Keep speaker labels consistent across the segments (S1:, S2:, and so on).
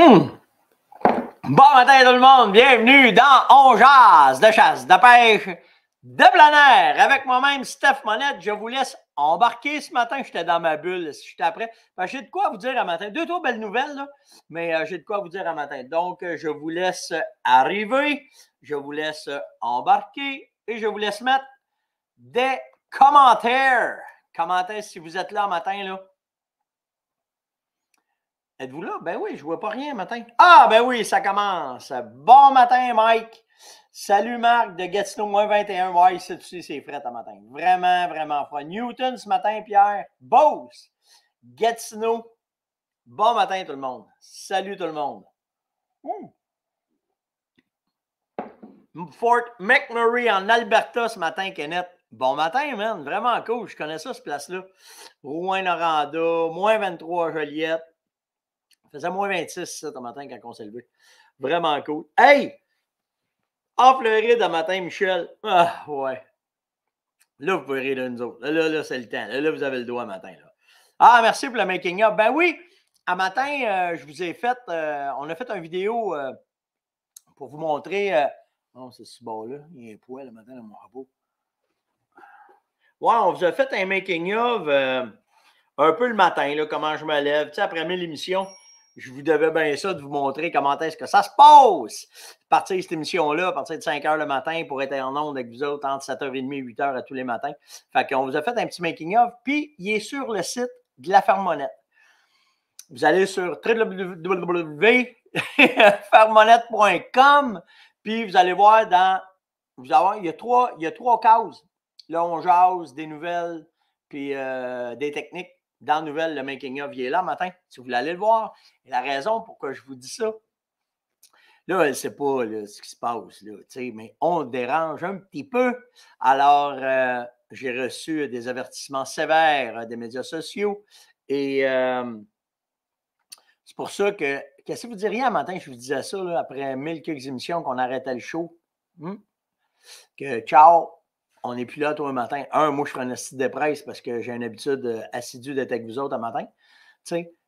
S1: Mmh. Bon matin tout le monde, bienvenue dans On jase, de chasse, de pêche, de plein air. Avec moi-même, Steph Monette, je vous laisse embarquer ce matin. J'étais dans ma bulle, j'étais après. Ben, j'ai de quoi vous dire à matin. Deux, trois belles nouvelles, mais euh, j'ai de quoi vous dire à matin. Donc, euh, je vous laisse arriver, je vous laisse embarquer et je vous laisse mettre des commentaires. Commentaires si vous êtes là matin, là. Êtes-vous là? Ben oui, je ne vois pas rien matin. Ah, ben oui, ça commence. Bon matin, Mike. Salut, Marc de Gatineau, moins 21. Oui, tu c'est frais ce matin. Vraiment, vraiment froid. Newton ce matin, Pierre. Beauce. Gatineau. Bon matin, tout le monde. Salut, tout le monde. Fort McMurray en Alberta ce matin, Kenneth. Bon matin, man. Vraiment cool. Je connais ça, ce place-là. Rouen-Noranda, moins 23 Joliette faisait moins 26 ça, ce matin quand on s'est levé. Vraiment cool. Hey! ride de matin, Michel. Ah, ouais. Là, vous pouvez rire de nous autres. Là, là, c'est le temps. Là, là, vous avez le doigt matin. Là. Ah, merci pour le making-up. Ben oui, à matin, euh, je vous ai fait. Euh, on a fait une vidéo euh, pour vous montrer. Oh, c'est ce beau, là Il y a un poil le matin dans mon rabot. Ouais, on vous a fait un making-of un peu le matin, là, comment je me lève. Tu sais, après mille émissions je vous devais bien ça de vous montrer comment est-ce que ça se passe. Partir de cette émission-là, à partir de 5 h le matin pour être en ondes avec vous autres entre 7h30 et 8 h à tous les matins. Fait qu'on vous a fait un petit making-of, puis il est sur le site de la Fermonette. Vous allez sur www.fermonette.com, puis vous allez voir dans. Vous il, y a trois, il y a trois cases. Là, on jase des nouvelles, puis euh, des techniques dans la nouvelle, le making of, là matin, si vous voulez aller le voir. Et la raison pourquoi je vous dis ça, là, elle ne sait pas ce qui se passe, mais on dérange un petit peu. Alors, euh, j'ai reçu des avertissements sévères euh, des médias sociaux et euh, c'est pour ça que, qu'est-ce que vous diriez un matin, je vous disais ça, après mille quelques émissions qu'on arrêtait le show? Hmm? Que ciao, on n'est plus là tout le matin. Un, moi, je ferai un site de presse parce que j'ai une habitude euh, assidue d'être avec vous autres le matin.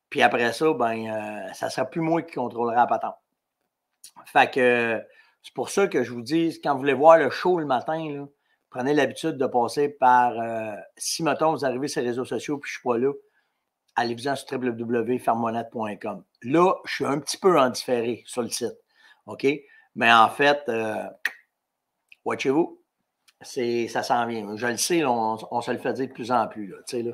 S1: Puis après ça, ben, euh, ça ne sera plus moi qui contrôlera pas tant. Fait que c'est pour ça que je vous dis, quand vous voulez voir le show le matin, prenez l'habitude de passer par euh, si mettons, vous arrivez sur les réseaux sociaux puis je ne suis pas là, allez-vous sur www.fermonette.com. Là, je suis un petit peu en différé sur le site. OK? Mais en fait, watchez-vous c'est, ça s'en vient. Je le sais, on, se le fait dire de plus en plus. Là, là.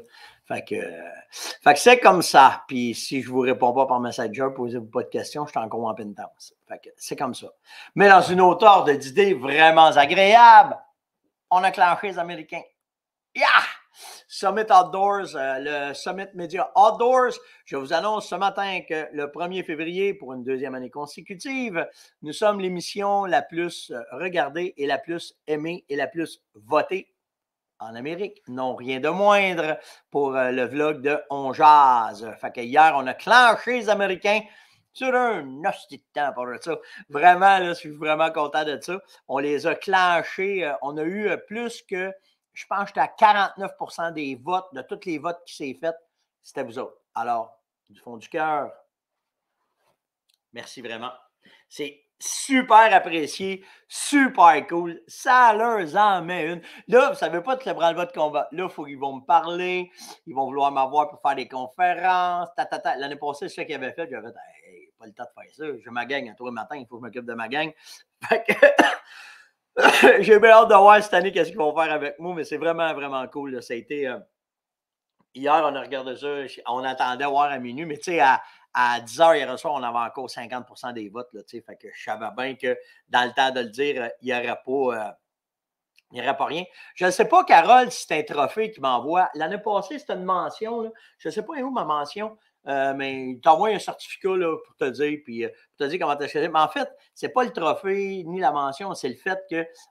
S1: Fait que, fait c'est comme ça. Puis si je ne vous réponds pas par Messenger, posez-vous pas de questions, je t'en encore en pénitence. Fait que c'est comme ça. Mais dans une hauteur d'idées vraiment agréable, on a clenché les Américains. Yeah! Summit Outdoors, euh, le Summit Media Outdoors. Je vous annonce ce matin que le 1er février, pour une deuxième année consécutive, nous sommes l'émission la plus euh, regardée et la plus aimée et la plus votée en Amérique. Non, rien de moindre pour euh, le vlog de On Jazz. Fait que hier, on a clenché les Américains sur un hostie de temps pour ça. Vraiment, là, je suis vraiment content de ça. On les a clenchés. On a eu plus que je pense que j'étais à 49 des votes, de tous les votes qui s'est fait, c'était vous autres. Alors, du fond du cœur, merci vraiment. C'est super apprécié, super cool. Ça leur en met une. Là, vous savez pas de le vote qu'on va. Là, faut qu'ils vont me parler, ils vont vouloir m'avoir pour faire des conférences. Ta, L'année passée, c'est ça qu'ils avaient fait. J'avais fait, hey, pas le temps de faire ça. je ma gang à toi le matin. il faut que je m'occupe de ma gang. J'ai bien hâte de voir cette année qu'est-ce qu'ils vont faire avec moi, mais c'est vraiment, vraiment cool. Ça a été. Euh, hier, on a regardé ça, on attendait voir à minuit, mais tu sais, à, 10 h hier soir, on avait encore 50 des votes. Là, fait que je savais bien que dans le temps de le dire, il n'y euh, aurait pas. rien. Je ne sais pas, Carole, si c'est un trophée qui m'envoie. L'année passée, c'était une mention. Je ne sais pas où ma mention. Euh, mais il t'envoie un certificat pour te dire, puis euh, pour te dire comment Mais en fait, c'est pas le trophée ni la mention, c'est le fait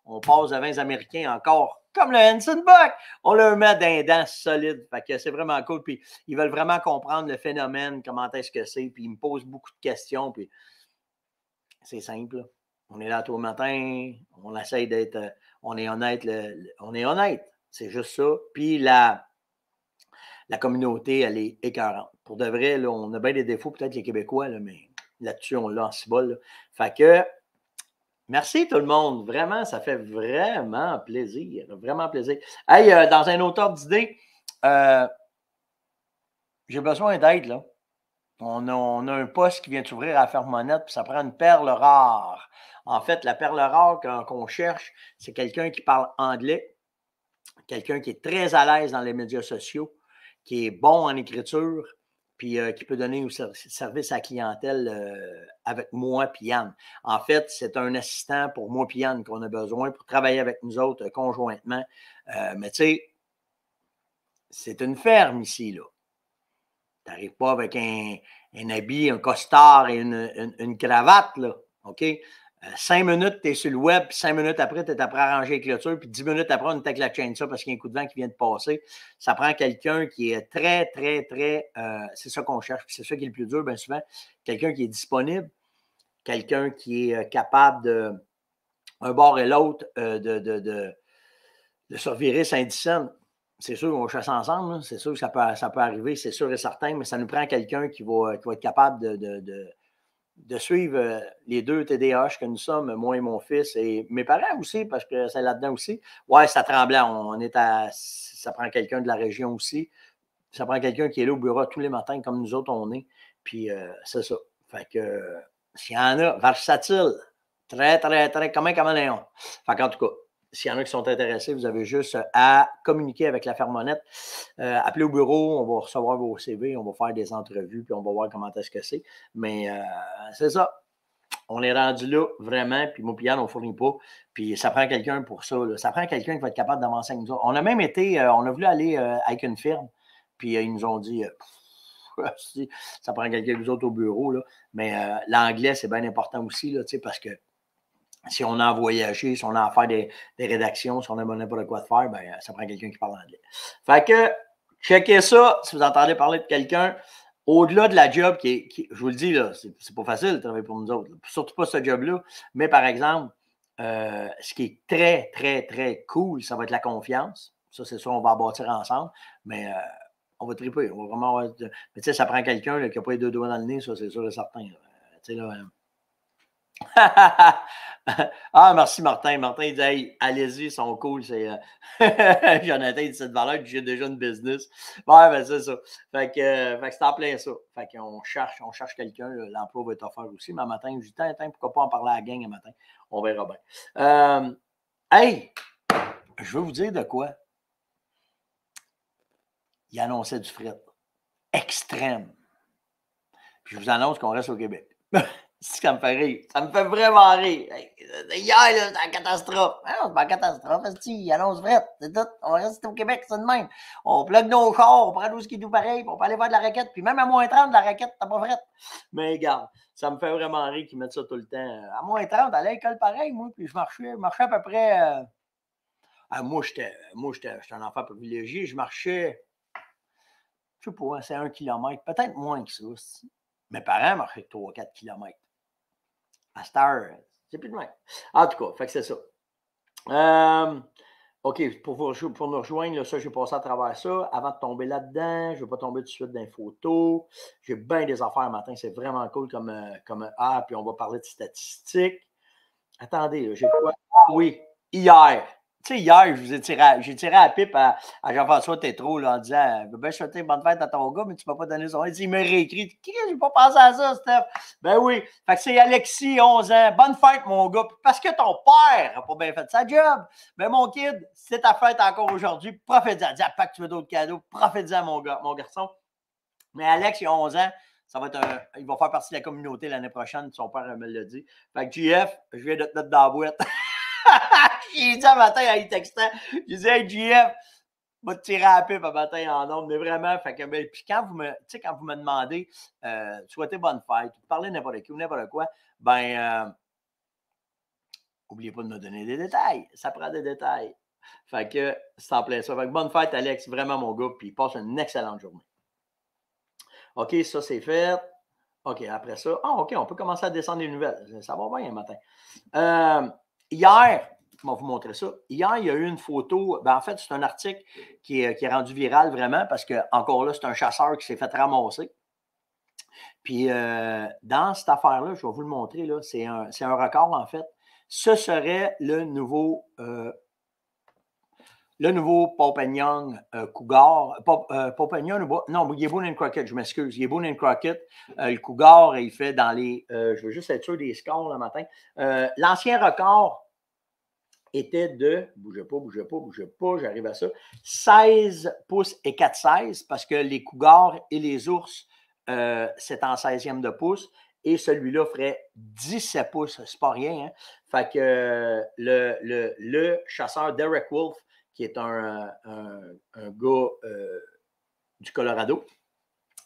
S1: qu'on passe à les Américains encore, comme le Henson Buck. On leur met d'un dent solide. Fait que c'est vraiment cool. Puis ils veulent vraiment comprendre le phénomène, comment est-ce que c'est. Puis ils me posent beaucoup de questions. Puis c'est simple. On est là tout le matin. On essaye d'être. Euh, on est honnête. on est honnête. C'est juste ça. Puis la la communauté, elle est écœurante. Pour de vrai, on a bien des défauts, peut-être les Québécois, là, mais là-dessus, on l'a en cibole. Fait que, merci tout le monde. Vraiment, ça fait vraiment plaisir. Vraiment plaisir. Hey, euh, dans un autre ordre d'idée, euh, j'ai besoin d'aide, là. On a, a, un poste qui vient s'ouvrir à Fermonette, puis ça prend une perle rare. En fait, la perle rare qu'on cherche, c'est quelqu'un qui parle anglais, quelqu'un qui est très à l'aise dans les médias sociaux, qui est bon en écriture, puis euh, qui peut donner un service à la clientèle euh, avec moi puis Yann. En fait, c'est un assistant pour moi puis Yann qu'on a besoin pour travailler avec nous autres euh, conjointement. mais tu sais, c'est une ferme ici, là. Tu n'arrives pas avec un, habit, un costard et une, une cravate, là. OK? Euh, cinq minutes, tu es sur le web, cinq minutes après, tu es après à ranger les clôtures, puis dix minutes après, on est avec la chaîne ça parce qu'il y a un coup de vent qui vient de passer. Ça prend quelqu'un qui est très, très, très. Euh, c'est ça qu'on cherche, puis c'est ça qui est le plus dur, bien souvent. Quelqu'un qui est disponible, quelqu'un qui est euh, capable de, un bord et l'autre, de, de, de, de C'est sûr qu'on chasse ensemble, c'est sûr que ça peut, ça peut arriver, c'est sûr et certain, mais ça nous prend quelqu'un qui va, qui être capable de de suivre euh, les deux TDH que nous sommes, moi et mon fils, et mes parents aussi, parce que c'est là-dedans aussi. Ouais, ça tremblait. On est à. Ça prend quelqu'un de la région aussi. Ça prend quelqu'un qui est là au bureau tous les matins, comme nous autres, on est. Puis euh, c'est ça. Fait que euh, s'il y en a, versatile. Très, très, très. Comment, comme est Fait qu'en tout cas, s'il y en a qui sont intéressés, vous avez juste euh, à communiquer avec la ferme honnête. Euh, appelez au bureau, on va recevoir vos CV, on va faire des entrevues, puis on va voir comment est-ce que c'est. Mais euh, c'est ça. On est rendu là, vraiment, puis Montpellier, on ne fournit pas. Puis ça prend quelqu'un pour ça. Ça prend quelqu'un qui va être capable d'avancer avec nous On a même été, on a voulu aller avec une firme, puis ils nous ont dit ça prend quelqu'un autres au bureau. Mais l'anglais, c'est bien important aussi, là, parce que si on a voyagé, si on a à faire des, rédactions, si on pas de quoi de faire, ben, ça prend quelqu'un qui parle anglais. Fait que, checkez ça si vous entendez parler de quelqu'un. Au-delà de la job qui je vous le dis, c'est pas facile de travailler pour nous autres, surtout pas ce job-là, mais par exemple, euh, ce qui est très, très, très cool, ça va être la confiance. Ça, c'est sûr, on va bâtir ensemble, mais euh, on va triper. On Mais tu sais, ça prend quelqu'un qui n'a pas les deux doigts dans le nez, ça, c'est sûr et certain. Tu sais, là, euh, ah, merci Martin. Martin il dit allez-y, ils sont cool. C'est, euh... Jonathan il cette valeur, j'ai déjà une business. Ouais, ben c'est ça. Fait que, euh, fait c'est en plein ça. Fait qu'on cherche, on cherche quelqu'un. L'emploi va être offert aussi. Mais matin, je dis pourquoi pas en parler à la gang à matin? On verra bien. Euh, hey, je veux vous dire de quoi? Il annonçait du fret extrême. Puis je vous annonce qu'on reste au Québec. Ça me fait rire. Ça me fait vraiment rire. Euh, hier, c'est la catastrophe. Hein, c'est pas la catastrophe, c'est il annonce vrai. C'est tout. On reste au Québec, c'est de même. On plug nos corps, on prend tout ce qui est pareil, Pour on peut aller voir de la raquette. Puis même à moins 30, de la raquette, t'as pas frette. Mais regarde, ça me fait vraiment rire qu'ils mettent ça tout le temps. À moins 30, à l'école pareil, moi, puis je marchais, je marchais à peu près. Euh, ah, moi, j'étais, j'étais un enfant privilégié. Je marchais, je sais pas, c'est un kilomètre, peut-être moins que ça. Mes parents marchaient 3-4 kilomètres. À Star, j'ai plus de même. En tout cas, fait que c'est ça. Euh, OK, pour, pour nous rejoindre, ça, j'ai passé à travers ça. Avant de tomber là-dedans, je ne vais pas tomber tout de suite dans les photos. J'ai bien des affaires matin. C'est vraiment cool comme, euh, comme euh, ah, puis on va parler de statistiques. Attendez, j'ai quoi? Ah oui, hier tu sais, hier, je j'ai tiré à la pipe à, Jean-François Tétrault en disant ben, Je souhaite une bonne fête à ton gars, mais tu ne m'as pas donner son Il me réécrit Qui j'ai pas pensé à ça, Steph Ben oui. Fait que c'est Alexis, 11 ans. Bonne fête, mon gars. Parce que ton père n'a pas bien fait sa job. Mais mon kid, c'est ta fête encore aujourd'hui. Profite-en. Dis à Pâques, tu veux d'autres cadeaux. Profite-en, mon, gars, mon garçon. Mais Alex, il a 11 ans. Ça va être il va faire partie de la communauté l'année prochaine, son père me l'a dit. Fait que GF, je viens de te mettre dans la boîte. j'ai dit un matin il lui textant, j'ai dit, hey, GF, va te tirer à la un matin en nombre, mais vraiment, fait que, ben, puis quand vous me, quand vous me demandez, euh, souhaitez bonne fête, parlez n'importe qui ou n'importe quoi, ben, euh, oubliez pas de me donner des détails. Ça prend des détails. Fait que, c'est en ça. Fait que bonne fête, Alex, vraiment mon gars, puis passe une excellente journée. OK, ça c'est fait. OK, après ça, ah, OK, on peut commencer à descendre les nouvelles. Ça va bien un matin. Euh, hier, vais vous montrer ça. Hier, il y a eu une photo. Ben, en fait, c'est un article qui est, rendu viral vraiment parce que, encore là, c'est un chasseur qui s'est fait ramasser. Puis, euh, dans cette affaire-là, je vais vous le montrer, là, c'est, un, record, en fait. Ce serait le nouveau. Euh, le nouveau euh, Cougar, Pop, euh, non, il est Boone and Crockett, je m'excuse, il est Boone and Crockett. le Cougar, il fait dans les, je veux juste être sûr des scores le matin. L'ancien record était de, bougez pas, bougez pas, bougez pas, j'arrive à ça, 16 pouces et 4-16 parce que les cougars et les ours, euh, c'est en 16e de pouce et celui-là ferait 17 pouces, c'est pas rien. Hein. Fait que euh, le, chasseur Derek Wolf, qui est un, un, gars euh, du Colorado,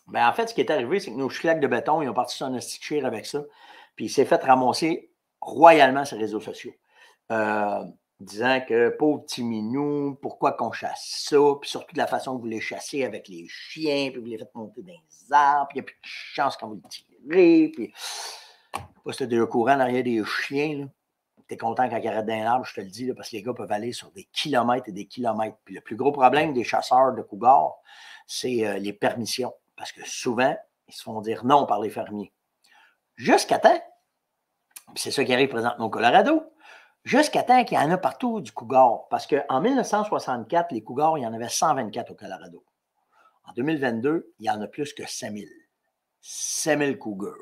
S1: ben, en fait, ce qui est arrivé, c'est que nos schlacs de béton, ils ont parti sur un avec ça, puis il s'est fait ramasser royalement ses réseaux sociaux. Euh, disant que pauvre petit pourquoi qu'on chasse ça, puis surtout de la façon que vous les chassez avec les chiens, puis vous les faites monter dans les arbres, puis il n'y a plus de chance quand vous les tirez, puis. Pas si déjà courant derrière des chiens, T'es content quand il arrête d'un arbre, je te le dis, là, parce que les gars peuvent aller sur des kilomètres et des kilomètres. Puis le plus gros problème des chasseurs de Cougar, c'est euh, les permissions. Parce que souvent, ils se font dire non par les fermiers. Jusqu'à temps, c'est ça qui arrive présentement au Colorado jusqu'à temps qu'il y en a partout du cougar. Parce qu'en 1964, les cougars, il y en avait 124 au Colorado. En 2022, il y en a plus que 5000. 5000 cougars.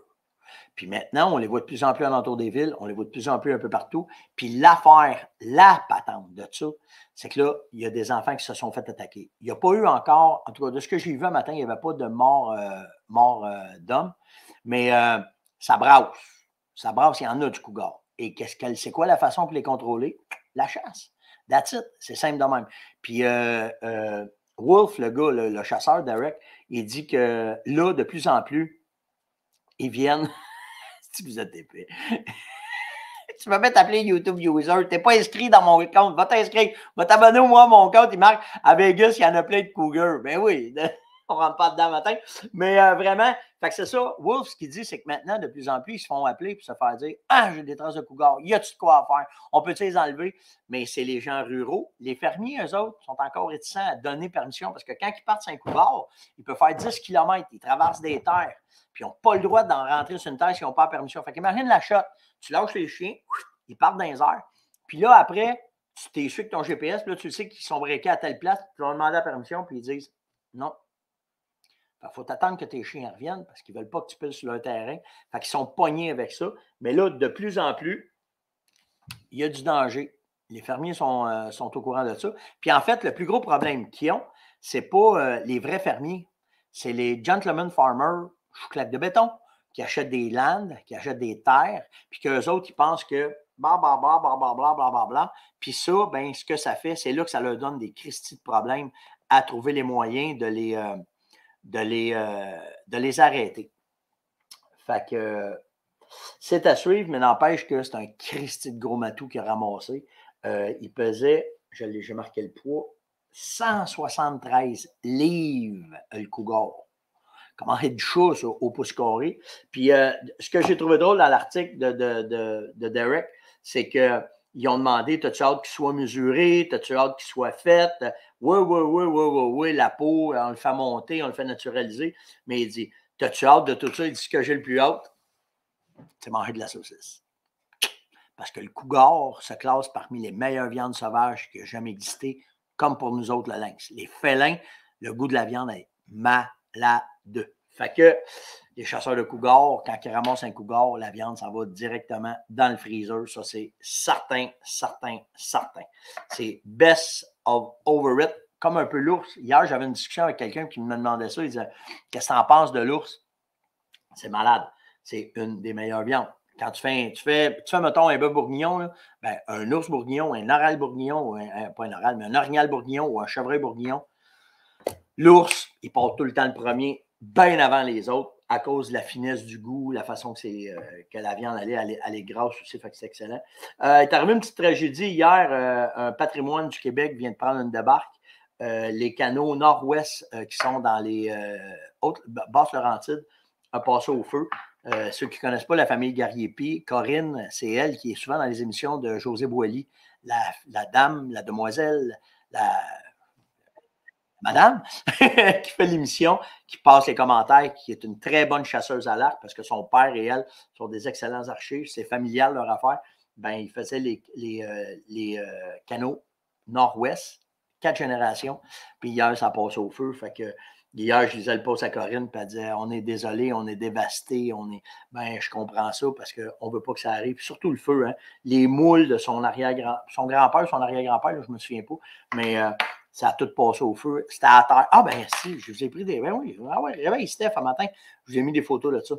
S1: Puis maintenant, on les voit de plus en plus alentour des villes, on les voit de plus en plus un peu partout. Puis l'affaire, la patente de ça, c'est que là, il y a des enfants qui se sont fait attaquer. Il n'y a pas eu encore, en tout cas, de ce que j'ai vu un matin, il n'y avait pas de mort, euh, euh, d'homme, mais euh, ça brasse. Ça brasse, il y en a du cougar. Et ce qu'elle, c'est quoi la façon pour les contrôler? La chasse. That's it. C'est simple de même. Puis euh, euh, Wolf, le gars, le, chasseur, direct, il dit que là, de plus en plus, ils viennent. si vous êtes épais. tu peux même t'appeler YouTube user. T'es pas inscrit dans mon compte. Va t'inscrire. Va t'abonner moi à mon compte. Il marque à Vegas, il y en a plein de cougars. Ben oui. on rentre pas dedans matin. Mais euh, vraiment, c'est ça. Wolf, ce qu'il dit, c'est que maintenant, de plus en plus, ils se font appeler et se faire dire Ah, j'ai des traces de cougar, y a-tu de quoi à faire On peut-tu les enlever Mais c'est les gens ruraux. Les fermiers, eux autres, sont encore réticents à donner permission parce que quand ils partent sur un cougar, ils peuvent faire 10 km, ils traversent des terres, puis ils n'ont pas le droit d'en rentrer sur une terre s'ils n'ont pas permission. Fait qu'imagine la shot. Tu lâches les chiens, ils partent dans les airs. Puis là, après, tu t'es sûr que ton GPS, là, tu sais qu'ils sont breakés à telle place, tu leur demandes la permission, puis ils disent non, il faut t'attendre que tes chiens reviennent parce qu'ils ne veulent pas que tu pilles sur leur terrain. Fait qu'ils sont pognés avec ça. Mais là, de plus en plus, il y a du danger. Les fermiers sont, euh, sont au courant de ça. Puis en fait, le plus gros problème qu'ils ont, ce n'est pas euh, les vrais fermiers. C'est les gentlemen farmers, claque de béton, qui achètent des landes, qui achètent des terres, puis qu'eux autres, ils pensent que bla, bla, bla, Puis ça, ben, ce que ça fait, c'est là que ça leur donne des cristis de problèmes à trouver les moyens de les, euh, de les, euh, de les arrêter. Fait que c'est à suivre, mais n'empêche que c'est un Christy de gros matou qui a ramassé. Euh, il pesait, j'ai marqué le poids, 173 livres, le cougar. Comment est du ça, au pouce carré. Puis euh, ce que j'ai trouvé drôle dans l'article de, de, Derek, c'est que ont demandé, t'as-tu hâte qu'il soit mesuré, t'as-tu hâte qu'il soit fait? Oui, oui, oui, oui, oui, oui, la peau, on le fait monter, on le fait naturaliser. Mais il dit T'as-tu hâte de tout ça Il dit Ce que j'ai le plus hâte, c'est manger de la saucisse. Parce que le cougar se classe parmi les meilleures viandes sauvages qui ont jamais existé, comme pour nous autres, le lynx. Les félins, le goût de la viande est malade. Fait que les chasseurs de cougars, quand ils ramassent un cougar, la viande s'en va directement dans le freezer. Ça, c'est certain, certain, certain. C'est baisse over it, comme un peu l'ours. Hier, j'avais une discussion avec quelqu'un qui me demandait ça. Il disait Qu'est-ce que t'en penses de l'ours C'est malade. C'est une des meilleures viandes. Quand tu fais, tu fais, tu fais mettons, un bœuf bourguignon, ben, un ours bourguignon, un oral bourguignon, pas un oral, mais un orignal bourguignon ou un chevreuil bourguignon, l'ours, il porte tout le temps le premier, bien avant les autres à cause de la finesse du goût, la façon que, euh, que la viande allait, elle, est grasse aussi, fait c'est excellent. Euh, il est arrivé une petite tragédie hier. Euh, un patrimoine du Québec vient de prendre une débarque. les canaux nord-ouest qui sont dans les hautes Basses-Laurentides ont passé au feu. ceux qui ne connaissent pas la famille Gariepi, Corinne, c'est elle qui est souvent dans les émissions de José Boilly, la dame, la demoiselle, la, madame qui fait l'émission, qui passe les commentaires, qui est une très bonne chasseuse à l'arc parce que son père et elle sont des excellents archers, c'est familial leur affaire. Ben, ils faisaient les, les, euh, euh, canaux nord-ouest, quatre générations, puis hier, ça passe au feu. Fait que hier, je disais le poste à Corinne, puis elle disait On est désolé, on est dévasté, on est. Ben, je comprends ça parce qu'on ne veut pas que ça arrive. surtout le feu, hein, les moules de son arrière-grand, son grand-père, son arrière-grand-père, je ne me souviens pas, mais. Euh, ça a tout passé au feu. C'était à terre. Ah ben si, je vous ai pris des. Ben oui, ah ouais, réveille Steph un matin, je vous ai mis des photos là ça.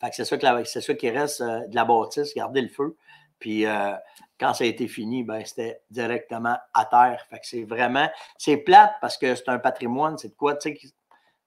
S1: Fait que c'est ça, qui reste euh, de la bâtisse, garder le feu. Puis euh, quand ça a été fini, ben, c'était directement à terre. Fait que c'est vraiment. C'est plate parce que c'est un patrimoine, c'est de quoi, tu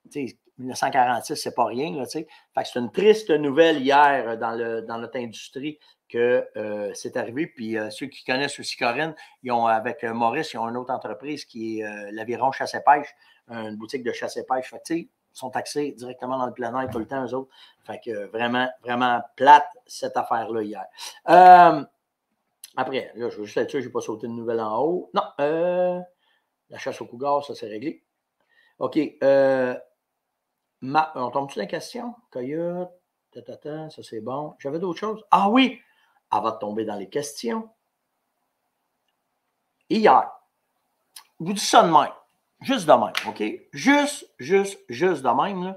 S1: sais, 1946, c'est pas rien, là, tu sais. c'est une triste nouvelle hier euh, dans, dans notre industrie que euh, c'est arrivé. Puis euh, ceux qui connaissent aussi Corinne, ils ont, avec Maurice, ils ont une autre entreprise qui est l'Aviron Chasse et Pêche, une boutique de chasse et pêche. Fait que, sont taxés directement dans le plein air tout le temps, eux autres. Fait que vraiment, vraiment plate cette affaire-là hier. après, là, je veux juste être sûr, je n'ai pas sauté de nouvelle en haut. Non, la chasse au cougar, ça s'est réglé. OK on euh, tombe-tu la question? Coyote, ça c'est bon. J'avais d'autres choses. Ah oui, avant de tomber dans les questions. Hier, je vous dis ça de Juste demain, OK? Juste, juste, juste demain.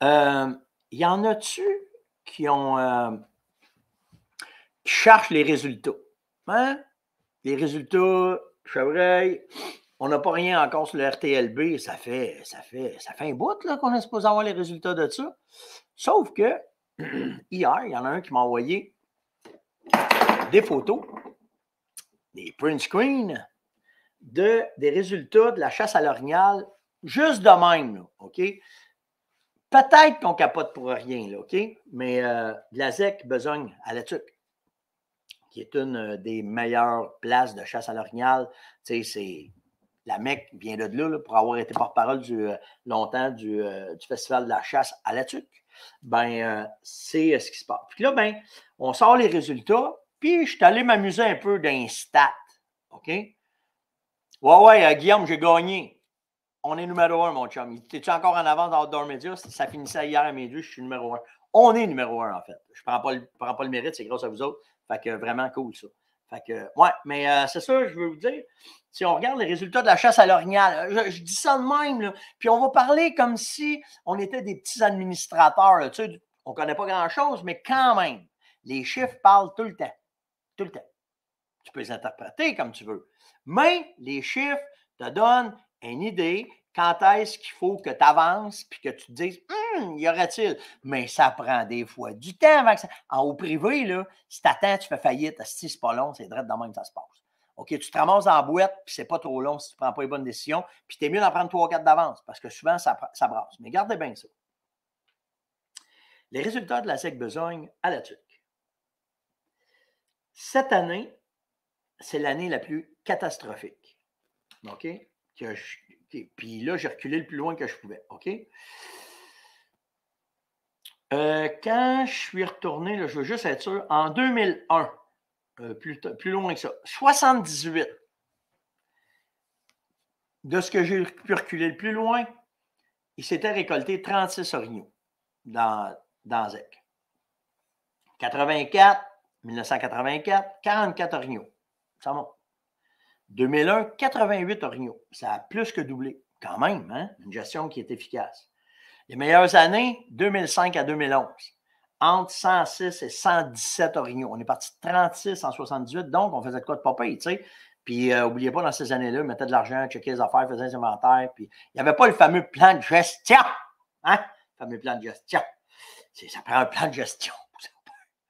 S1: Il euh, y en a-tu qui ont. Euh, qui cherchent les résultats? Hein? Les résultats, chevreuil, on n'a pas rien encore sur le RTLB. Ça fait, ça fait, ça fait un bout qu'on est supposé avoir les résultats de ça. Sauf que hier, il y en a un qui m'a envoyé des photos, des print screens de, des résultats de la chasse à l'orignal juste de même. OK? Peut-être qu'on capote pour rien, OK? Mais euh, de la ZEC besogne à la qui est une euh, des meilleures places de chasse à l'orignal. Tu sais, la mec vient de là, pour avoir été porte-parole du, euh, longtemps euh, du, Festival de la chasse à la tuque. Ben, euh, c'est ce qui se passe. Puis là, ben, on sort les résultats, puis je suis allé m'amuser un peu d'un stat. OK? Ouais, ouais, Guillaume, j'ai gagné. On est numéro un, mon chum. T'es-tu encore en avance dans Outdoor Media? Ça finissait hier à midi, je suis numéro un. On est numéro un, en fait. Je ne prends, pas le mérite, c'est grâce à vous autres. Fait que vraiment cool, ça. Fait que, ouais, mais euh, c'est ça, je veux vous dire. Si on regarde les résultats de la chasse à l'orignal, euh, je, dis ça de même, là, puis on va parler comme si on était des petits administrateurs. on ne connaît pas grand-chose, mais quand même, les chiffres parlent tout le temps. Tout le temps. Tu peux les interpréter comme tu veux. Mais les chiffres te donnent une idée quand est-ce qu'il faut que tu avances puis que tu te dises, hum, y aurait-il? Mais ça prend des fois du temps avant que ça. En haut privé, là, si tu attends, tu fais faillite, si c'est pas long, c'est direct dans même ça se passe. OK, tu te ramasses en boîte, puis c'est pas trop long si tu prends pas les bonnes décisions, puis es mieux d'en prendre trois ou quatre d'avance parce que souvent, ça, brasse. Mais gardez bien ça. Les résultats de la SEC Besogne à la tuque. Cette année, c'est l'année la plus catastrophique. OK? Puis là, j'ai reculé le plus loin que je pouvais. OK? Euh, quand je suis retourné, là, je veux juste être sûr, en 2001, euh, plus, loin que ça, 78, de ce que j'ai pu reculer le plus loin, il s'était récolté 36 orignaux dans, dans ZEC. 84, 1984, 44 orignaux. Ça monte. 2001, 88 orignaux. Ça a plus que doublé. Quand même, hein? une gestion qui est efficace. Les meilleures années, 2005 à 2011. Entre 106 et 117 orignaux. On est parti de 36 en 78, donc on faisait de quoi de papaye, tu sais. Puis, n'oubliez euh, oubliez pas, dans ces années-là, ils mettaient de l'argent, checkait les affaires, faisait des inventaires. Puis, il n'y avait pas le fameux plan de gestion. Hein? Le fameux plan de gestion. Ça prend un plan de gestion.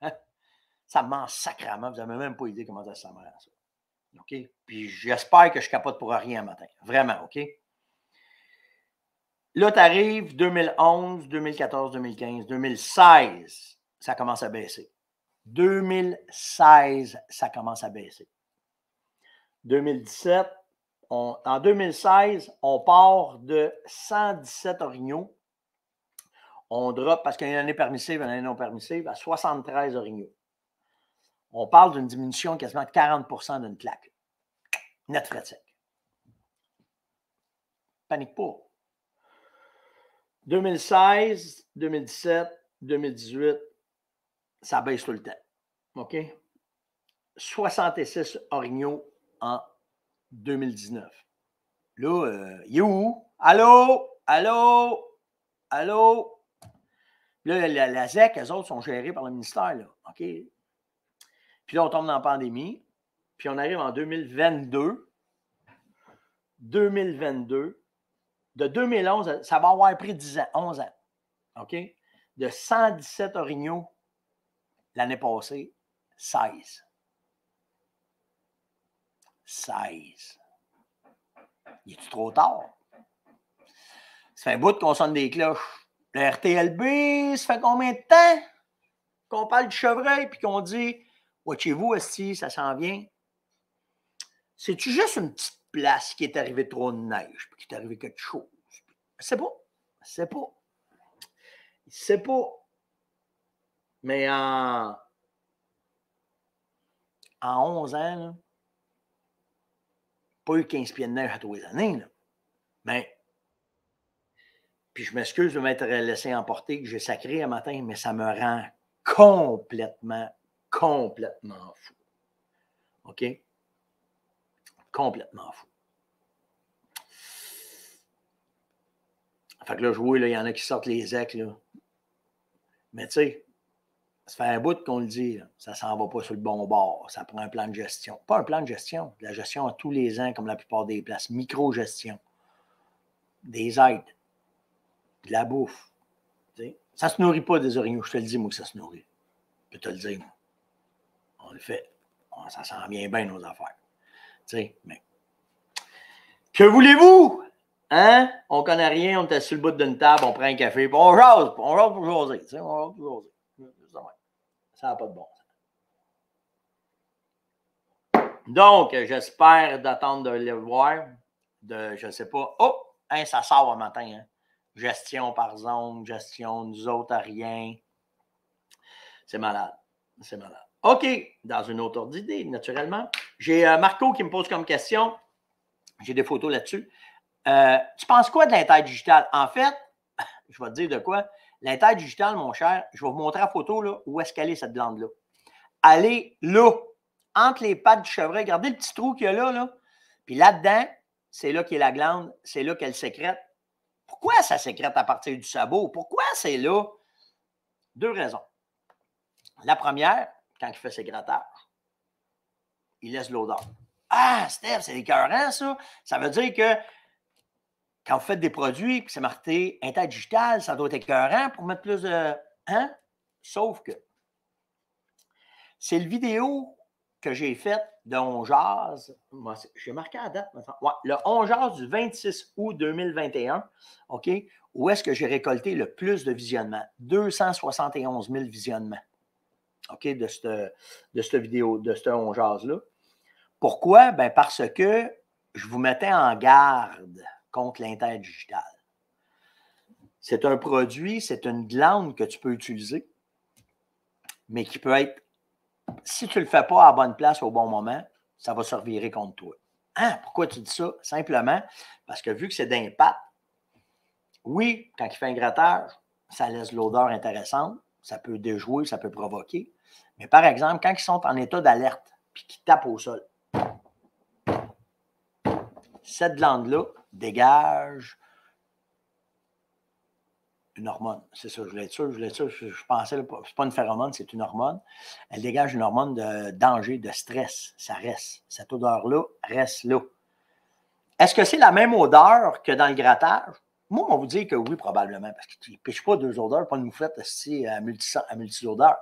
S1: Ça hein? ment sacrément. Vous n'avez même pas idée comment ça s'amène, ça. Puis j'espère que je capote pour rien un matin. Vraiment, OK? Là, tu arrives 2011, 2014, 2015, 2016, ça commence à baisser. 2016, ça commence à baisser. 2017, en 2016, on part de 117 orignaux. On drop, parce qu'il y a une année permissive, une année non permissive, à 73 orignaux on parle d'une diminution quasiment de 40 d'une plaque. Net frais Panique pas. 2016, 2017, 2018, ça baisse tout le temps. OK? 66 orignaux en 2019. Là, euh, il est où? Allô? Allô? Allô? Là, la, ZEC, elles autres sont gérés par le ministère. Là. OK? Puis là, on tombe dans la pandémie. Puis on arrive en 2022. 2022. De 2011, ça va avoir pris 10 ans, 11 ans. OK? De 117 orignaux l'année passée, 16. 16. Il est-tu trop tard? Ça fait un bout qu'on sonne des cloches. Le RTLB, ça fait combien de temps qu'on parle du chevreuil puis qu'on dit chez vous si, ça s'en vient. C'est-tu juste une petite place qui est arrivée trop de neige, puis qui est arrivée quelque chose? C'est pas. C'est pas. C'est pas. Mais en. En 11 ans, pas eu 15 pieds de neige à tous les années. Mais. Puis je m'excuse de m'être laissé emporter, que j'ai sacré un matin, mais ça me rend complètement complètement fou. OK? Complètement fou. Fait que là, jouer, il y en a qui sortent les ex. là. Mais tu sais, ça fait un bout qu'on le dit, ça s'en va pas sur le bon bord, ça prend un plan de gestion. Pas un plan de gestion, la gestion à tous les ans, comme la plupart des places, micro-gestion, des aides, de la bouffe. Ça se nourrit pas des orignaux, je te le dis, moi, que ça se nourrit. Je peux te le dire, moi on le fait. ça sent bien bien, nos affaires. Tu sais, mais. Que voulez-vous? Hein? On connaît rien, on est sur le bout d'une table, on prend un café, bonjour, on jase, on pour jaser. Ça n'a pas de bon Donc, j'espère d'attendre de le voir. De, je ne sais pas. Oh! Hein, ça sort un matin. Hein. Gestion par zone, gestion, nous autres à rien. C'est malade. C'est malade. OK, dans une autre ordre d'idée, naturellement. J'ai euh, Marco qui me pose comme question. J'ai des photos là-dessus. Euh, tu penses quoi de digital? En fait, je vais te dire de quoi. digital, mon cher, je vais vous montrer la photo là, où est-ce qu'elle est cette glande-là. Elle est là, entre les pattes du chevreuil. Regardez le petit trou qu'il y a là. là. Puis là-dedans, c'est là qu'est la glande, c'est là qu'elle sécrète. Pourquoi ça sécrète à partir du sabot? Pourquoi c'est là? Deux raisons. La première, quand il fait ses gratteurs. Il laisse l'odeur. Ah, Steph, c'est écœurant, ça. Ça veut dire que quand vous faites des produits et c'est marqué interdigital, ça doit être écœurant pour mettre plus de. Hein? Sauf que c'est le vidéo que j'ai faite de Moi, je J'ai marqué la date maintenant. Ouais, le 11 du 26 août 2021. OK? Où est-ce que j'ai récolté le plus de visionnements? 271 000 visionnements de cette, de cette vidéo, de ce on là Pourquoi? Ben parce que je vous mettais en garde contre digital. C'est un produit, c'est une glande que tu peux utiliser, mais qui peut être, si tu ne le fais pas à bonne place au bon moment, ça va se revirer contre toi. Hein? Pourquoi tu dis ça? Simplement parce que vu que c'est d'impact, oui, quand il fait un grattage, ça laisse l'odeur intéressante, ça peut déjouer, ça peut provoquer, mais par exemple, quand ils sont en état d'alerte, puis qu'ils tapent au sol, cette glande-là dégage une hormone. C'est ça, je voulais être sûr, je l'ai je, pensais, c'est pas une phéromone, c'est une hormone. Elle dégage une hormone de danger, de stress. Ça reste. Cette odeur-là reste là. Est-ce que c'est la même odeur que dans le grattage? Moi, on vous dit que oui, probablement, parce qu'ils ne pêchent pas deux odeurs, pas une mouflette à multi, à multi odeurs.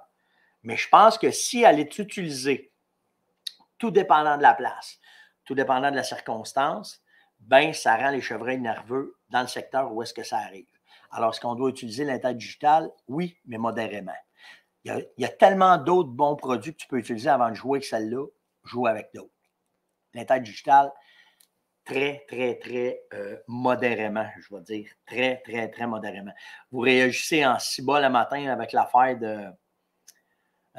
S1: Mais je pense que si elle est utilisée, tout dépendant de la place, tout dépendant de la circonstance, bien, ça rend les chevreuils nerveux dans le secteur où est-ce que ça arrive. Alors, est-ce qu'on doit utiliser l'intègre digital? Oui, mais modérément. Il y a, tellement d'autres bons produits que tu peux utiliser avant de jouer avec celle-là, joue avec d'autres. L'intègre digital, très, très, très euh, modérément, je vais dire. Très, très, très modérément. Vous réagissez en six bas le matin avec l'affaire de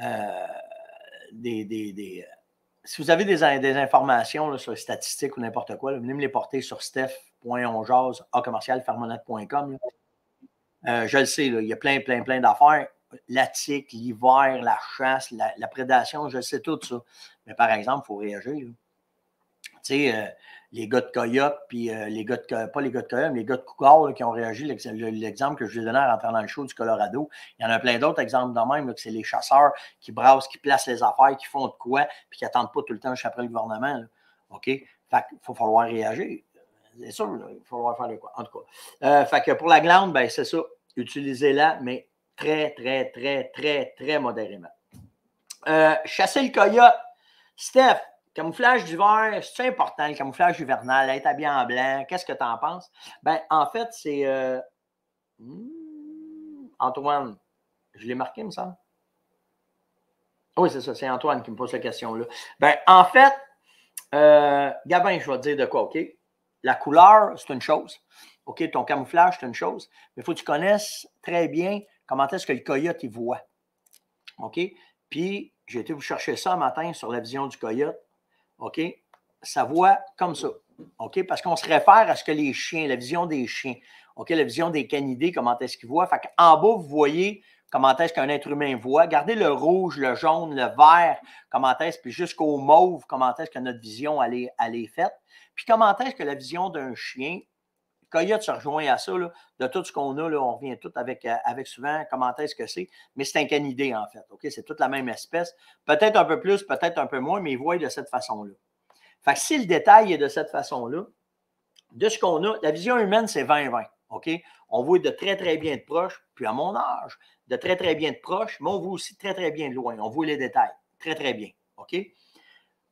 S1: euh, des, euh, si vous avez des, informations sur les statistiques ou n'importe quoi, venez me les porter sur steph.onjase, euh, je le sais, il y a plein, plein, plein d'affaires. La l'hiver, la chasse, la, prédation, je le sais tout ça. Mais par exemple, il faut réagir. Tu sais, les gars de Coyote, puis euh, les gars de, pas les gars de Coyote, mais les gars de Cougar qui ont réagi. L'exemple que je vous ai donné en rentrant dans le show du Colorado. Il y en a plein d'autres exemples de même, que c'est les chasseurs qui brassent, qui placent les affaires, qui font de quoi, puis qui n'attendent pas tout le temps après le gouvernement. OK? Fait qu'il faut falloir réagir. C'est sûr, il faut falloir faire de quoi. En tout cas. Euh, fait que pour la glande, ben, c'est ça. Utilisez-la, mais très, très, très, très, très modérément. Euh, chasser le coyote. Steph, Camouflage d'hiver, c'est important, le camouflage hivernal, être habillé en blanc, qu'est-ce que tu en penses? Ben, en fait, c'est. Euh, hmm, Antoine, je l'ai marqué, me semble. Oui, c'est ça, c'est Antoine qui me pose la question-là. Ben, en fait, euh, Gabin, je vais te dire de quoi, OK? La couleur, c'est une chose. OK, ton camouflage, c'est une chose. Mais il faut que tu connaisses très bien comment est-ce que le coyote, il voit. OK? Puis, j'ai été vous chercher ça matin sur la vision du coyote. OK? Ça voit comme ça. OK? Parce qu'on se réfère à ce que les chiens, la vision des chiens, OK? La vision des canidés, comment est-ce qu'ils voient. Fait en bas, vous voyez comment est-ce qu'un être humain voit. Gardez le rouge, le jaune, le vert, comment est-ce, puis jusqu'au mauve, comment est-ce que notre vision, allait est, est faite. Puis comment est-ce que la vision d'un chien Coyote se rejoint à ça. de tout ce qu'on a, là, on revient tout avec, euh, avec souvent comment est-ce que c'est. Mais c'est un canidé, en fait. C'est toute la même espèce. Peut-être un peu plus, peut-être un peu moins, mais il voit de cette façon-là. Fait si le détail est de cette façon-là, de ce qu'on a, la vision humaine, c'est 20-20. OK? On voit de très, très bien de proche, puis à mon âge, de très, très bien de proche, mais on voit aussi très, très bien de loin. On voit les détails. Très, très bien. OK? Il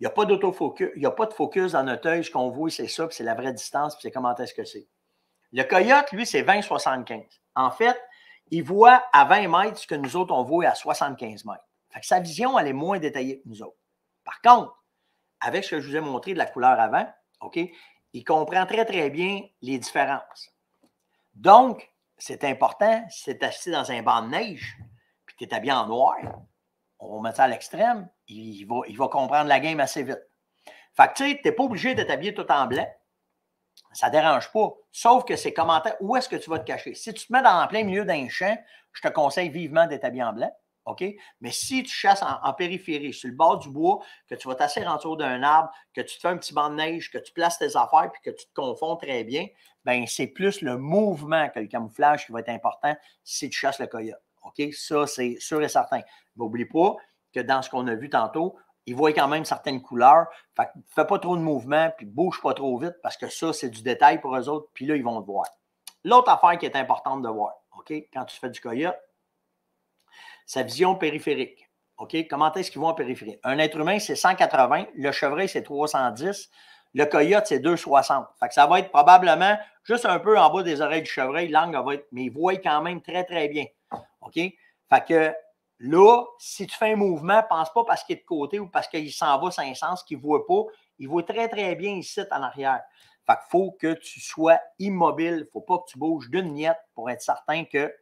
S1: n'y a pas d'autofocus, il n'y a pas de focus dans notre œil. Ce qu'on voit, c'est ça, puis c'est la vraie distance, c'est comment est-ce que c'est. Le coyote, lui, c'est 20-75. En fait, il voit à 20 mètres ce que nous autres, on voit à 75 mètres. Fait que sa vision, elle est moins détaillée que nous autres. Par contre, avec ce que je vous ai montré de la couleur avant, OK, il comprend très, très bien les différences. Donc, c'est important, si tu es assis dans un banc de neige, puis tu es habillé en noir, on va mettre ça à l'extrême, il va, il va comprendre la game assez vite. Fait que tu sais, tu n'es pas obligé d'être habillé tout en blanc ça ne dérange pas. Sauf que ces commentaires, où est-ce que tu vas te cacher? Si tu te mets dans en plein milieu d'un champ, je te conseille vivement d'être habillé en blanc. OK? Mais si tu chasses en, périphérie, sur le bord du bois, que tu vas t'asseoir autour d'un arbre, que tu te fais un petit banc de neige, que tu places tes affaires puis que tu te confonds très bien, ben c'est plus le mouvement que le camouflage qui va être important si tu chasses le coyote. OK? Ça, c'est sûr et certain. N'oublie pas que dans ce qu'on a vu tantôt, ils voient quand même certaines couleurs. Fait pas trop de mouvement, puis bouge pas trop vite, parce que ça, c'est du détail pour eux autres, puis là, ils vont le voir. L'autre affaire qui est importante de voir, OK, quand tu fais du coyote, sa vision périphérique. OK, comment est-ce qu'ils vont en périphérie? Un être humain, c'est 180, le chevreuil, c'est 310, le coyote, c'est 260. Fait que ça va être probablement juste un peu en bas des oreilles du chevreuil, l'angle va être, mais ils voit quand même très, très bien. OK? Fait que Là, si tu fais un mouvement, pense pas parce qu'il est de côté ou parce qu'il s'en va sans sens qu'il ne voit pas. Il voit très, très bien ici en arrière. Fait faut que tu sois immobile. Il ne faut pas que tu bouges d'une miette pour être certain que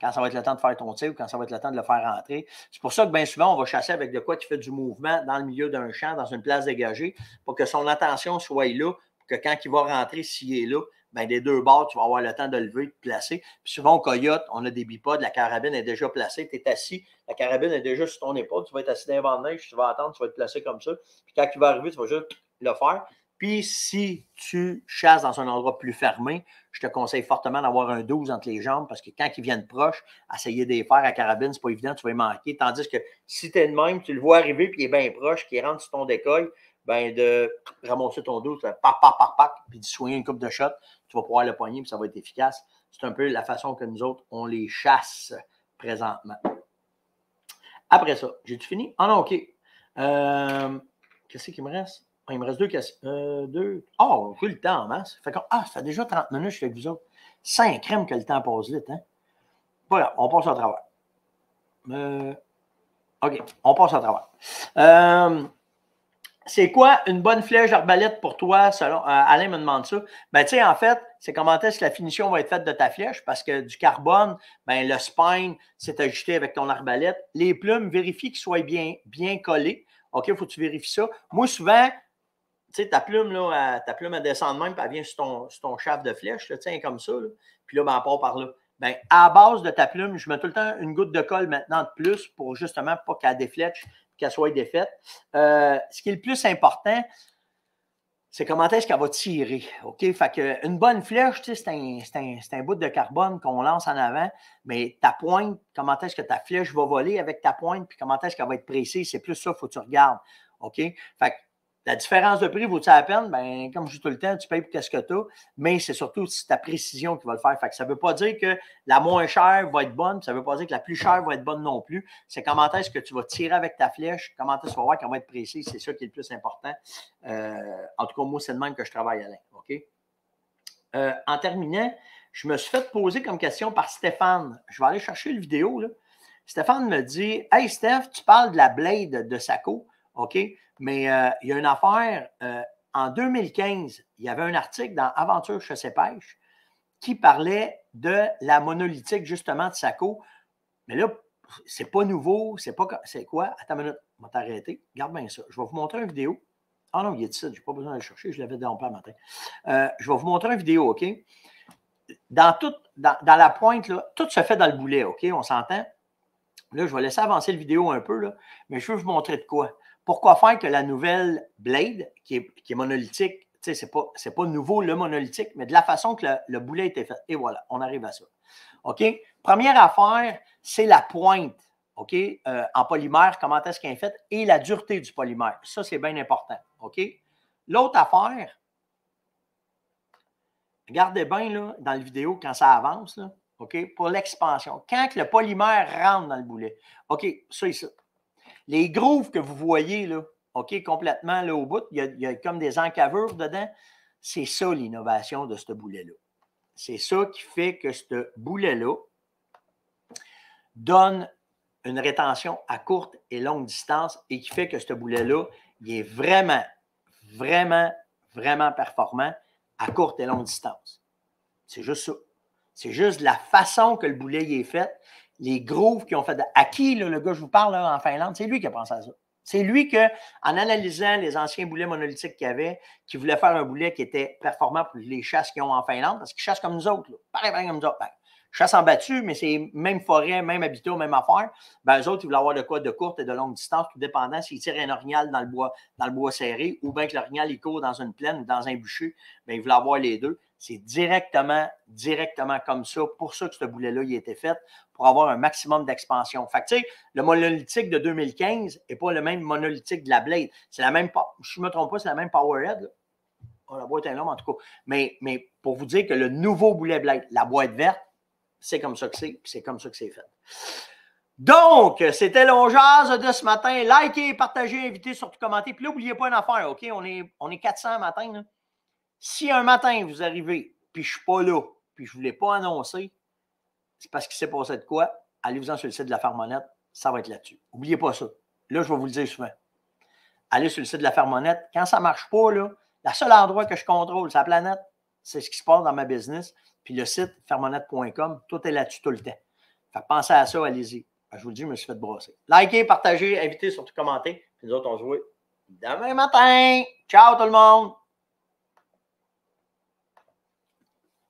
S1: quand ça va être le temps de faire ton tir ou quand ça va être le temps de le faire rentrer. C'est pour ça que bien souvent, on va chasser avec de quoi qui fait du mouvement dans le milieu d'un champ, dans une place dégagée, pour que son attention soit là, que quand il va rentrer, s'il est là, ben, des deux bords, tu vas avoir le temps de lever et de placer. Puis souvent, au coyote, on a des bipodes, la carabine est déjà placée, tu es assis, la carabine est déjà sur ton épaule, tu vas être assis d'un vent de neige, tu vas attendre, tu vas te placer comme ça. Puis quand tu vas arriver, tu vas juste le faire. Puis si tu chasses dans un endroit plus fermé, je te conseille fortement d'avoir un 12 entre les jambes parce que quand ils viennent proches, essayer de les faire à carabine, c'est pas évident, tu vas y manquer. Tandis que si tu es de même, tu le vois arriver puis il est bien proche, qui rentre sur ton décoil, ben de ramasser ton 12, ça pa, pac, puis de soigner une coupe de shot, tu vas pouvoir le poigner, puis ça va être efficace. C'est un peu la façon que nous autres, on les chasse présentement. Après ça, j'ai-tu fini? Ah non, OK. Euh, qu'est-ce qu'il me reste? Ah, il me reste deux questions. Euh, deux. Oh, on le temps, hein? Fait ah, ça fait déjà 30 minutes, je suis avec vous autres. Cinq crèmes que le temps passe vite, hein? Voilà, on passe au travail. Euh, OK, on passe à travers c'est quoi une bonne flèche arbalète pour toi, selon euh, Alain me demande ça. Ben, en fait, c'est comment est-ce que la finition va être faite de ta flèche, parce que du carbone, ben, le spine, c'est ajusté avec ton arbalète. Les plumes, vérifie qu'ils soient bien, bien collés. OK, il faut que tu vérifies ça. Moi, souvent, tu ta plume, ta plume, descend même, pas elle vient sur ton, sur de flèche, là, tiens, comme ça, puis là, ben, elle part par là. Ben, à base de ta plume, je mets tout le temps une goutte de colle maintenant de plus pour justement pas qu'elle déflèche, qu'elle soit défaite. Euh, ce qui est le plus important, c'est comment est-ce qu'elle va tirer. OK? Fait que une bonne flèche, c'est un, bout de carbone qu'on lance en avant, mais ta pointe, comment est-ce que ta flèche va voler avec ta pointe, puis comment est-ce qu'elle va être précise, c'est plus ça, il faut que tu regardes. OK? Fait la différence de prix vaut-il la peine? Ben, comme je dis tout le temps, tu payes pour qu'est-ce que tu as, mais c'est surtout ta précision qui va le faire. ça ne veut pas dire que la moins chère va être bonne, ça ne veut pas dire que la plus chère va être bonne non plus. C'est comment est-ce que tu vas tirer avec ta flèche, comment est-ce que tu vas voir qu'elle va être précise, c'est ça qui est le plus important. Euh, en tout cas, moi, c'est le même que je travaille, à OK? Euh, en terminant, je me suis fait poser comme question par Stéphane. Je vais aller chercher le vidéo. Stéphane me dit Hey Steph, tu parles de la blade de sako OK? Mais euh, il y a une affaire. Euh, en 2015, il y avait un article dans Aventure chez Pêche qui parlait de la monolithique, justement, de SACO. Mais là, c'est pas nouveau, c'est pas. C'est quoi? Attends minute, on va t'arrêter. Garde bien ça. Je vais vous montrer une vidéo. Ah non, il est ici, je n'ai pas besoin de le chercher, je l'avais dans le matin. Euh, je vais vous montrer une vidéo, OK? Dans, tout, dans, la pointe, tout se fait dans le boulet, OK? On s'entend? Là, je vais laisser avancer la vidéo un peu, là, mais je veux vous montrer de quoi pourquoi faire que la nouvelle blade, qui est, monolithique, tu sais, c'est pas, nouveau le monolithique, mais de la façon que le, boulet était fait. Et voilà, on arrive à ça. OK? Première affaire, c'est la pointe. OK? Euh, en polymère, comment est-ce qu'elle est faite et la dureté du polymère. Ça, c'est bien important. OK? L'autre affaire, regardez bien dans la vidéo quand ça avance, OK? Pour l'expansion. Quand que le polymère rentre dans le boulet. OK, ça et ça. Les grooves que vous voyez, là, OK, complètement là, au bout, il y, a, comme des encavures dedans. C'est ça l'innovation de ce boulet-là. C'est ça qui fait que ce boulet-là donne une rétention à courte et longue distance et qui fait que ce boulet-là, est vraiment, vraiment, vraiment performant à courte et longue distance. C'est juste ça. C'est juste la façon que le boulet est fait les grooves qui ont fait de qui le gars, je vous parle en Finlande, c'est lui qui a pensé à ça. C'est lui que, en analysant les anciens boulets monolithiques qu'il y avait, qui voulait faire un boulet qui était performant pour les chasses qu'ils ont en Finlande, parce qu'ils chassent comme nous autres, pareil, pareil comme nous autres. Ben, chasse en battu, mais c'est même forêt, même habitat, même affaire. Ben, eux autres, ils voulaient avoir de quoi de courte et de longue distance, tout dépendant s'ils tirent un orignal dans le bois, dans le bois serré, ou bien que l'orignal, il court dans une plaine ou dans un bûcher, ben, ils voulaient avoir les deux. C'est directement, directement comme ça, pour ça que ce boulet-là il a été fait, pour avoir un maximum d'expansion. Fait que, le monolithique de 2015 n'est pas le même monolithique de la Blade. C'est la même, je ne me trompe pas, c'est la même Powerhead. la boîte est énorme, en tout cas. Mais, mais pour vous dire que le nouveau boulet Blade, la boîte verte, c'est comme ça que c'est, c'est comme ça que c'est fait. Donc, c'était l'ongease de ce matin. Likez, partagez, invitez, surtout commentez. Puis là, n'oubliez pas une affaire, OK? On est, on est 400 matin, là. Si un matin vous arrivez, puis je ne suis pas là, puis je ne vous pas annoncer, c'est parce qu'il s'est passé de quoi? Allez-vous-en sur le site de la Fermonette, ça va être là-dessus. N'oubliez pas ça. Là, je vais vous le dire souvent. Allez sur le site de la Fermonette. Quand ça ne marche pas, là, la seule endroit que je contrôle, sa planète, c'est ce qui se passe dans ma business. Puis le site, fermonette.com, tout est là-dessus tout le temps. Faites pensez à ça, allez-y. Ben, je vous le dis, je me suis fait brosser. Likez, partagez, invitez, surtout commentez. Puis nous autres, on se voit demain matin. Ciao tout le monde!